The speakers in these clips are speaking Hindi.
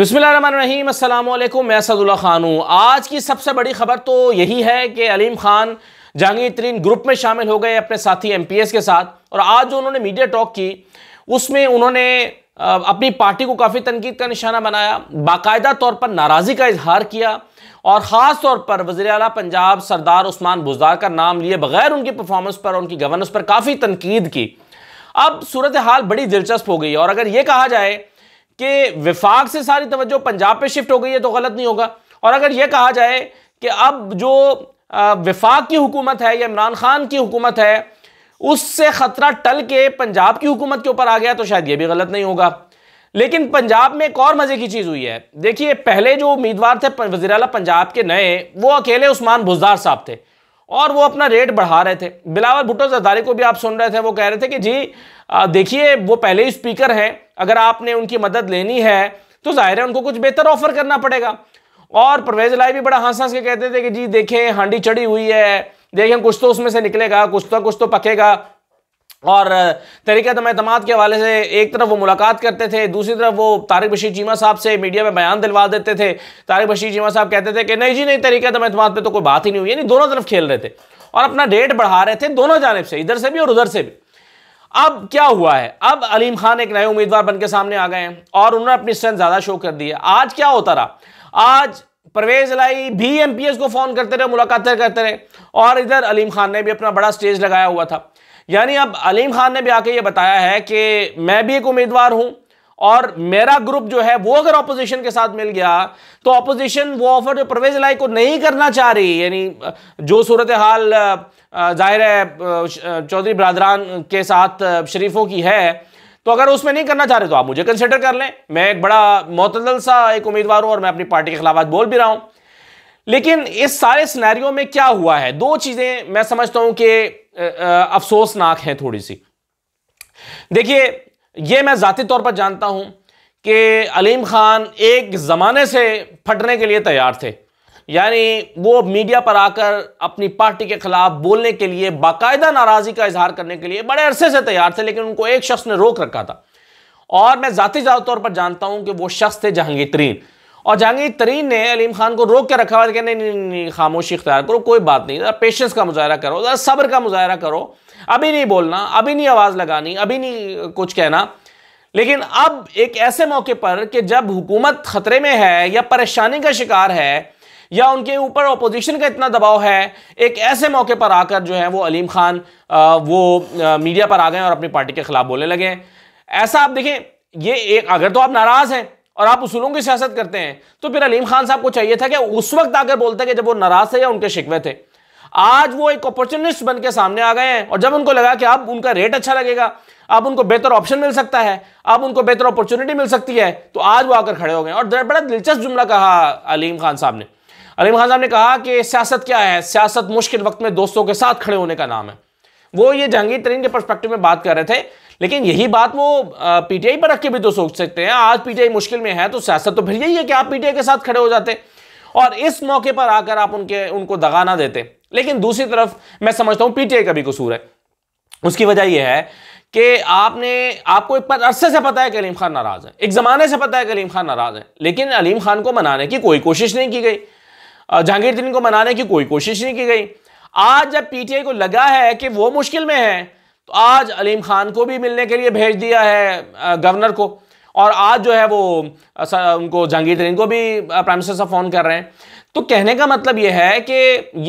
बिसमीम अल्लाम मैं सदुल्ला ख़ान हूँ आज की सबसे बड़ी ख़बर तो यही है कि अलीम ख़ान जहांगीर तरीन ग्रुप में शामिल हो गए अपने साथी एम पी एस के साथ और आज जो उन्होंने मीडिया टॉक की उसमें उन्होंने अपनी पार्टी को काफ़ी तनकीद का निशाना बनाया बाकायदा तौर पर नाराज़ी का इजहार किया और ख़ास तौर पर वजी अला पंजाब सरदार उस्मान बुजदार का नाम लिए बगैर उनकी परफॉर्मेंस पर उनकी गवर्नेंस पर काफ़ी तनकीद की अब सूरत हाल बड़ी दिलचस्प हो गई और अगर ये कहा जाए कि विफाक से सारी तवज्जो पंजाब पे शिफ्ट हो गई है तो गलत नहीं होगा और अगर यह कहा जाए कि अब जो विफाक की हुकूमत है या इमरान खान की हुकूमत है उससे ख़तरा टल के पंजाब की हुकूमत के ऊपर आ गया तो शायद यह भी गलत नहीं होगा लेकिन पंजाब में एक और मज़े की चीज़ हुई है देखिए पहले जो उम्मीदवार थे वजी पंजाब के नए वो अकेले उस्मान भुजदार साहब थे और वो अपना रेट बढ़ा रहे थे बिलावल भुट्टो जरदारी को भी आप सुन रहे थे वो कह रहे थे कि जी देखिए वो पहले ही स्पीकर हैं अगर आपने उनकी मदद लेनी है तो जाहिर है उनको कुछ बेहतर ऑफर करना पड़ेगा और परवेज लाई भी बड़ा हंस हंस के कहते थे कि जी देखें हांडी चढ़ी हुई है देखें कुछ तो उसमें से निकलेगा कुछ तो कुछ तो पकेगा और तरीके में अतमाद के हवाले से एक तरफ वो मुलाकात करते थे दूसरी तरफ वो तारिक बशीर चीमा साहब से मीडिया में बयान दिलवा देते थे तारिक बशीर चीमा साहब कहते थे कि नहीं जी नहीं तरीके तम अतमाद पर तो कोई बात ही नहीं हुई यानी दोनों तरफ खेल रहे थे और अपना डेट बढ़ा रहे थे दोनों जानब से इधर से भी और उधर से भी अब क्या हुआ है अब अलीम खान एक नए उम्मीदवार बनकर सामने आ गए हैं और उन्होंने अपनी स्ट्रेंथ ज़्यादा शो कर दी है आज क्या होता रहा आज परवेज लाई भी एमपीएस को फ़ोन करते रहे मुलाकातें करते रहे और इधर अलीम खान ने भी अपना बड़ा स्टेज लगाया हुआ था यानी अब अलीम खान ने भी आके ये बताया है कि मैं भी एक उम्मीदवार हूं और मेरा ग्रुप जो है वो अगर ऑपोजिशन के साथ मिल गया तो ऑपोजिशन वो ऑफर जो परवेज लाई को नहीं करना चाह रही यानी जो सूरत हाल जाहिर है चौधरी बरदरान के साथ शरीफों की है तो अगर उसमें नहीं करना चाह रहे तो आप मुझे कंसिडर कर लें मैं एक बड़ा मतदल सा एक उम्मीदवार हूं और मैं अपनी पार्टी के खिलाफ बोल भी रहा हूं लेकिन इस सारे सिनेरियो में क्या हुआ है दो चीजें मैं समझता हूं कि अफसोसनाक हैं थोड़ी सी देखिए यह मैं ज़ाती तौर पर जानता हूं कि अलीम खान एक ज़माने से फटने के लिए तैयार थे यानी वो मीडिया पर आकर अपनी पार्टी के खिलाफ बोलने के लिए बाकायदा नाराज़गी का इजहार करने के लिए बड़े अरसे से तैयार थे लेकिन उनको एक शख्स ने रोक रखा था और मैं ज़ाती तौर पर जानता हूं कि वो शख्स थे जहांगीर तरीन और जहांगीर तरीन ने अलीम खान को रोक के रखा हुआ कि नहीं नहीं नहीं खामोशी इख्तियार करो कोई बात नहीं ज़रा पेशेंस का मुजाहरा करो ज़रा सब्र का मुजाहरा करो अभी नहीं बोलना अभी नहीं आवाज़ लगानी अभी नहीं कुछ कहना लेकिन अब एक ऐसे मौके पर कि जब हुकूमत ख़तरे में है या परेशानी का शिकार है या उनके ऊपर अपोजिशन का इतना दबाव है एक ऐसे मौके पर आकर जो है वो अलीम खान आ, वो आ, मीडिया पर आ गए और अपनी पार्टी के खिलाफ बोलने लगे ऐसा आप देखें ये एक अगर तो आप नाराज़ हैं और आप उसूलों की सियासत करते हैं तो फिर अलीम खान साहब को चाहिए था कि उस वक्त आकर बोलते कि जब वो नाराज थे या उनके शिकवे थे आज वो एक अपॉर्चुनिस्ट बन के सामने आ गए हैं और जब उनको लगा कि अब उनका रेट अच्छा लगेगा अब उनको बेहतर ऑप्शन मिल सकता है अब उनको बेहतर अपॉर्चुनिटी मिल सकती है तो आज वो आकर खड़े हो गए और बड़ा दिलचस्प जुमला कहा अलीम खान साहब ने अलीम खान साहब ने कहा कि सियासत क्या है सियासत मुश्किल वक्त में दोस्तों के साथ खड़े होने का नाम है वो ये जहांगीर तरीन के परस्पेक्टिव में बात कर रहे थे लेकिन यही बात वो पीटीआई पर रख के भी तो सोच सकते हैं आज पीटीआई मुश्किल में है तो सियासत तो फिर यही है कि आप पीटीआई के साथ खड़े हो जाते और इस मौके पर आकर आप उनके उनको दगा ना देते लेकिन दूसरी तरफ मैं समझता हूं पीटीआई का भी कसूर है उसकी वजह यह है कि आपने आपको एक पर अरसे से पता है कि अलीम खान नाराज़ है एक ज़माने से पता है कि अलीम खान नाराज़ है लेकिन अलीम खान को मनाने की कोई कोशिश नहीं की गई जहांगीर दिन को मनाने की कोई कोशिश नहीं की गई आज जब पीटीआई को लगा है कि वो मुश्किल में है तो आज अलीम खान को भी मिलने के लिए भेज दिया है गवर्नर को और आज जो है वो उनको जहांगीर तरीन को भी प्राइम मिनिस्टर साहब फ़ोन कर रहे हैं तो कहने का मतलब ये है कि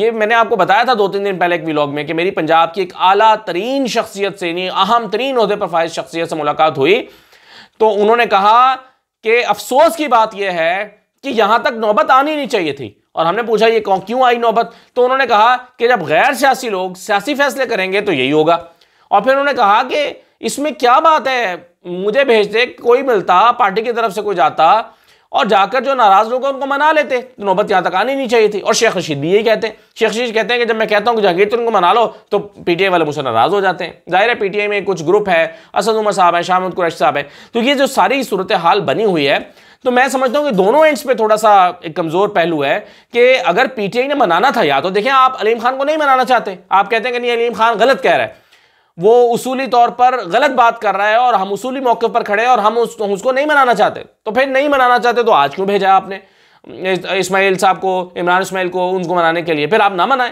ये मैंने आपको बताया था दो तीन दिन पहले एक व्लॉग में कि मेरी पंजाब की एक आला तरीन शख्सियत से नहीं अहम तरीन अहदे पर फायद शख्सियत से मुलाकात हुई तो उन्होंने कहा कि अफसोस की बात यह है कि यहाँ तक नौबत आनी नहीं चाहिए थी और हमने पूछा ये क्यों आई नौबत तो उन्होंने कहा कि जब गैर सियासी लोग सियासी फैसले करेंगे तो यही होगा और फिर उन्होंने कहा कि इसमें क्या बात है मुझे भेजते कोई मिलता पार्टी की तरफ से कोई जाता और जाकर जो नाराज लोग उनको मना लेते तो नौबत यहाँ तक आनी नहीं चाहिए थी और शेख रशीद भी यही कहते हैं शेख रशीद कहते हैं कि जब मैं कहता हूँ कि जहांगीर तो उनको मना लो तो पीटीआई वाले मुझसे नाराज हो जाते हैं जाहिर है पीटीआई में कुछ ग्रुप है असद उमर साहब है शाहमद कुरैश साहब है तो ये जो सारी सूरत हाल बनी हुई है तो मैं समझता हूँ कि दोनों एंड्स पर थोड़ा सा एक कमज़ोर पहलू है कि अगर आई ने मनाना था या तो देखें आप अलीम खान को नहीं मनाना चाहते आप कहते हैं कि नहीं अलीम खान गलत कह रहा है वो उसूली तौर पर गलत बात कर रहा है और हम उसूली मौके पर खड़े हैं और हम उस, उसको नहीं मनाना चाहते तो फिर नहीं मनाना चाहते तो आज क्यों भेजा आपने इस्माइल साहब को इमरान इसमाइल को उनको मनाने के लिए फिर आप ना मनाएं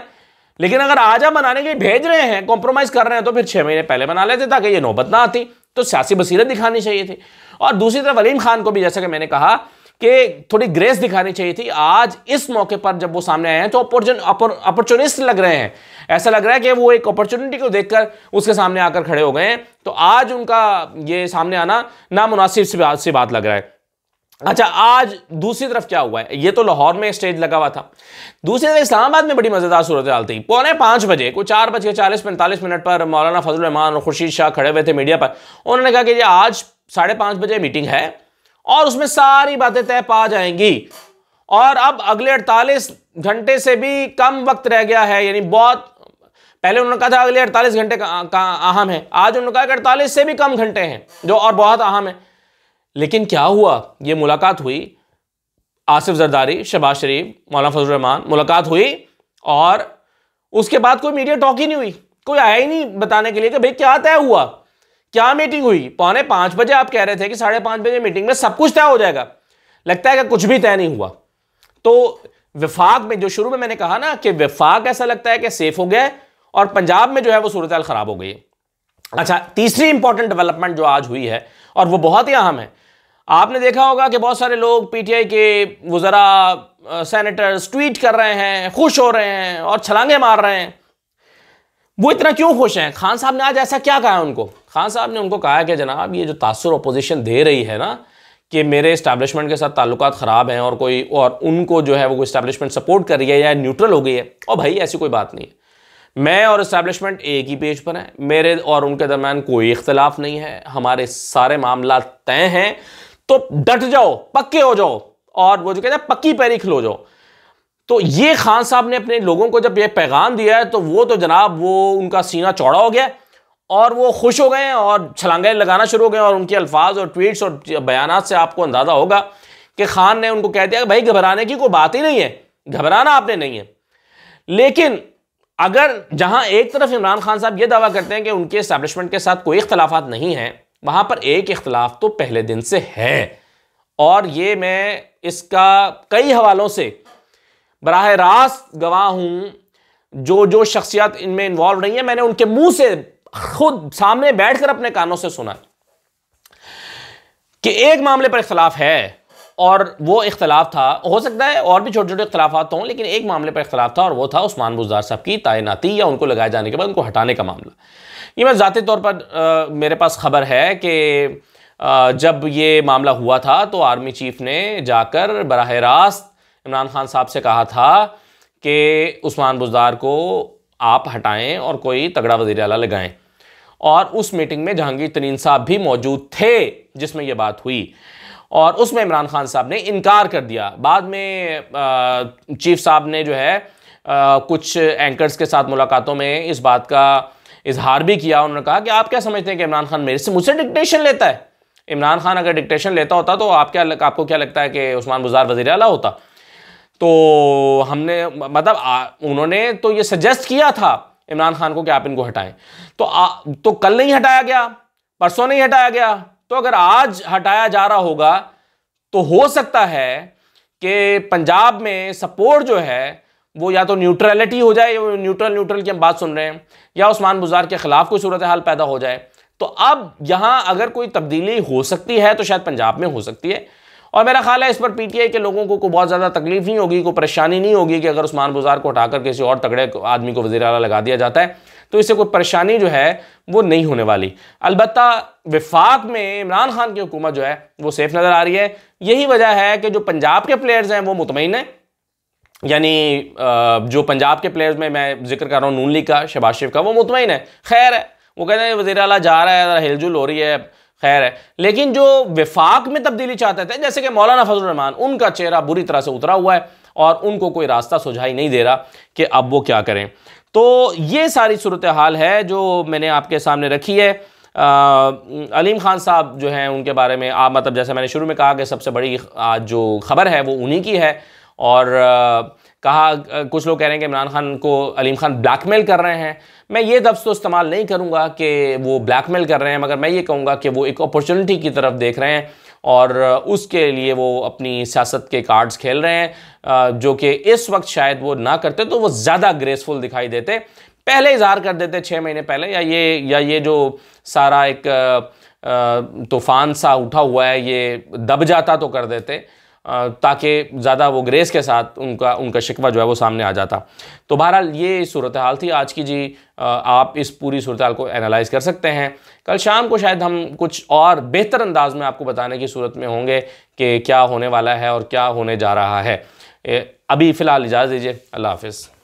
लेकिन अगर आज आप मनाने के लिए भेज रहे हैं कॉम्प्रोमाइज कर रहे हैं तो फिर छः महीने पहले मना लेते ताकि ये नौबत ना आती तो सियासी बसीरत दिखानी चाहिए थी और दूसरी तरफ वलीम खान को भी जैसा कि मैंने कहा कि थोड़ी ग्रेस दिखानी चाहिए थी आज इस मौके पर जब वो सामने आए हैं तो अपॉर्चुनिस्ट लग रहे हैं ऐसा लग रहा है कि वो एक अपॉर्चुनिटी को देखकर उसके सामने आकर खड़े हो गए हैं तो आज उनका ये सामने आना नामुनासिब सी बात बात लग रहा है अच्छा आज दूसरी तरफ क्या हुआ है ये तो लाहौर में स्टेज लगा हुआ था दूसरी तरफ इस्लामाबाद में बड़ी मजेदार सूरत हाल थी पौने पांच बजे को चार बज के चालीस पैंतालीस मिनट पर मौलाना फजल रहमान और खुर्शीद शाह खड़े हुए थे मीडिया पर उन्होंने कहा कि आज साढ़े पांच बजे मीटिंग है और उसमें सारी बातें तय पा जाएंगी और अब अगले अड़तालीस घंटे से भी कम वक्त रह गया है यानी बहुत पहले उन्होंने कहा था अगले अड़तालीस घंटे का, अहम है आज उन्होंने कहा कि अड़तालीस से भी कम घंटे हैं जो और बहुत अहम है लेकिन क्या हुआ ये मुलाकात हुई आसिफ जरदारी शबाज शरीफ मौलाना रहमान मुलाकात हुई और उसके बाद कोई मीडिया टॉक ही नहीं हुई कोई आया ही नहीं बताने के लिए कि भाई क्या तय हुआ क्या मीटिंग हुई पौने पांच बजे आप कह रहे थे कि साढ़े पांच बजे मीटिंग में सब कुछ तय हो जाएगा लगता है कि कुछ भी तय नहीं हुआ तो विफाक में जो शुरू में मैंने कहा ना कि विफाक ऐसा लगता है कि सेफ हो गया है और पंजाब में जो है वो सूरत खराब हो गई अच्छा तीसरी इंपॉर्टेंट डेवलपमेंट जो आज हुई है और वो बहुत ही अहम है आपने देखा होगा कि बहुत सारे लोग पीटीआई के वजरा सेनेटर्स ट्वीट कर रहे हैं खुश हो रहे हैं और छलांगे मार रहे हैं वो इतना क्यों खुश हैं खान साहब ने आज ऐसा क्या कहा उनको खान साहब ने उनको कहा कि जनाब ये जो तासर अपोजिशन दे रही है ना कि मेरे इस्टेब्लिशमेंट के साथ ताल्लुक ख़राब हैं और कोई और उनको जो है वो इस्टबलिशमेंट सपोर्ट कर रही है या न्यूट्रल हो गई है और भाई ऐसी कोई बात नहीं है मैं और इस्टेब्लिशमेंट एक ही पेज पर हैं मेरे और उनके दरमियान कोई इख्तलाफ नहीं है हमारे सारे मामला तय हैं तो डट जाओ पक्के हो जाओ और वो जो कहते हैं पक्की पैरी खिलो जाओ तो ये खान साहब ने अपने लोगों को जब ये पैगाम दिया है तो वो तो जनाब वो उनका सीना चौड़ा हो गया और वो खुश हो गए और छलांगे लगाना शुरू हो गए और उनके अल्फाज और ट्वीट्स और बयान से आपको अंदाज़ा होगा कि खान ने उनको कह दिया भाई घबराने की कोई बात ही नहीं है घबराना आपने नहीं है लेकिन अगर जहां एक तरफ इमरान खान साहब ये दावा करते हैं कि उनके इस्टेब्लिशमेंट के साथ कोई इख्तलाफ नहीं हैं वहां पर एक इख्तलाफ तो पहले दिन से है और ये मैं इसका कई हवालों से बरह रास्त गवाह हूं जो जो शख्सियत इनमें इन्वॉल्व रही है मैंने उनके मुंह से खुद सामने बैठकर अपने कानों से सुना कि एक मामले पर इख्तलाफ है और वो इख्तलाफ था हो सकता है और भी छोटे छोटे इख्तलाफात हों लेकिन एक मामले पर इख्तलाफ था और वो था उस्मान बुजार साहब की तैनाती या उनको लगाए जाने के बाद उनको हटाने का मामला ये मैं ज़ाती तौर पर आ, मेरे पास ख़बर है कि जब ये मामला हुआ था तो आर्मी चीफ़ ने जाकर बरह रास्त इमरान खान साहब से कहा था कि उस्मान बुजार को आप हटाएं और कोई तगड़ा वजीर अला लगाएं और उस मीटिंग में जहांगीर तरीन साहब भी मौजूद थे जिसमें यह बात हुई और उसमें इमरान खान साहब ने इनकार कर दिया बाद में चीफ साहब ने जो है कुछ एंकर्स के साथ मुलाकातों में इस बात का इजहार भी किया उन्होंने कहा कि आप क्या समझते हैं कि इमरान खान मेरे से मुझसे डिक्टेशन लेता है इमरान खान अगर डिक्टेशन लेता होता तो आप क्या आपको क्या लगता है कि उस्मान बुजार वजीर अला होता तो हमने मतलब उन्होंने तो ये सजेस्ट किया था इमरान खान को कि आप इनको हटाएं तो आ, तो कल नहीं हटाया गया परसों नहीं हटाया गया तो अगर आज हटाया जा रहा होगा तो हो सकता है कि पंजाब में सपोर्ट जो है वो या तो न्यूट्रलिटी हो जाए न्यूट्रल न्यूट्रल की हम बात सुन रहे हैं या उस्मान बुजार के खिलाफ कोई सूरत हाल पैदा हो जाए तो अब यहां अगर कोई तब्दीली हो सकती है तो शायद पंजाब में हो सकती है और मेरा ख्याल है इस पर पीटीआई के लोगों को, को बहुत ज़्यादा तकलीफ नहीं होगी कोई परेशानी नहीं होगी कि अगर उस्मान बुजार को हटाकर किसी और तगड़े आदमी को वजी अला लगा दिया जाता है तो इससे कोई परेशानी जो है वो नहीं होने वाली अलबत् विफाक में इमरान खान की हुकूमत जो है वो सेफ नज़र आ रही है यही वजह है कि जो पंजाब के प्लेयर्स हैं वो मुतमिन हैं यानी जो पंजाब के प्लेयर्स में मैं जिक्र कर रहा हूँ नून लीग का शबाज का वो मुतमिन है खैर है वो कहते हैं वजीर अला जा रहा है हिलजुल हो रही है खैर है लेकिन जो विफाक में तब्दीली चाहते थे जैसे कि मौलाना फजल रहमान उनका चेहरा बुरी तरह से उतरा हुआ है और उनको कोई रास्ता सुझाई नहीं दे रहा कि अब वो क्या करें तो ये सारी सूरत हाल है जो मैंने आपके सामने रखी है आ, अलीम खान साहब जो हैं उनके बारे में आप मतलब जैसे मैंने शुरू में कहा कि सबसे बड़ी आज जो खबर है वो उन्हीं की है और आ, कहा कुछ लोग कह रहे हैं कि इमरान खान को अलीम खान ब्लैकमेल कर रहे हैं मैं ये दफ्स तो इस्तेमाल नहीं करूँगा कि वो ब्लैकमेल कर रहे हैं मगर मैं ये कहूँगा कि वो एक अपॉर्चुनिटी की तरफ देख रहे हैं और उसके लिए वो अपनी सियासत के कार्ड्स खेल रहे हैं जो कि इस वक्त शायद वो ना करते तो वो ज़्यादा ग्रेसफुल दिखाई देते पहले इजहार कर देते छः महीने पहले या ये या ये जो सारा एक तूफ़ान सा उठा हुआ है ये दब जाता तो कर देते ताकि ज़्यादा वो ग्रेस के साथ उनका उनका शिकवा जो है वो सामने आ जाता तो बहरहाल ये सूरत हाल थी आज की जी आप इस पूरी सूरत हाल को एनालाइज कर सकते हैं कल शाम को शायद हम कुछ और बेहतर अंदाज में आपको बताने की सूरत में होंगे कि क्या होने वाला है और क्या होने जा रहा है अभी फ़िलहाल इजाज़ दीजिए अल्लाह हाफिज़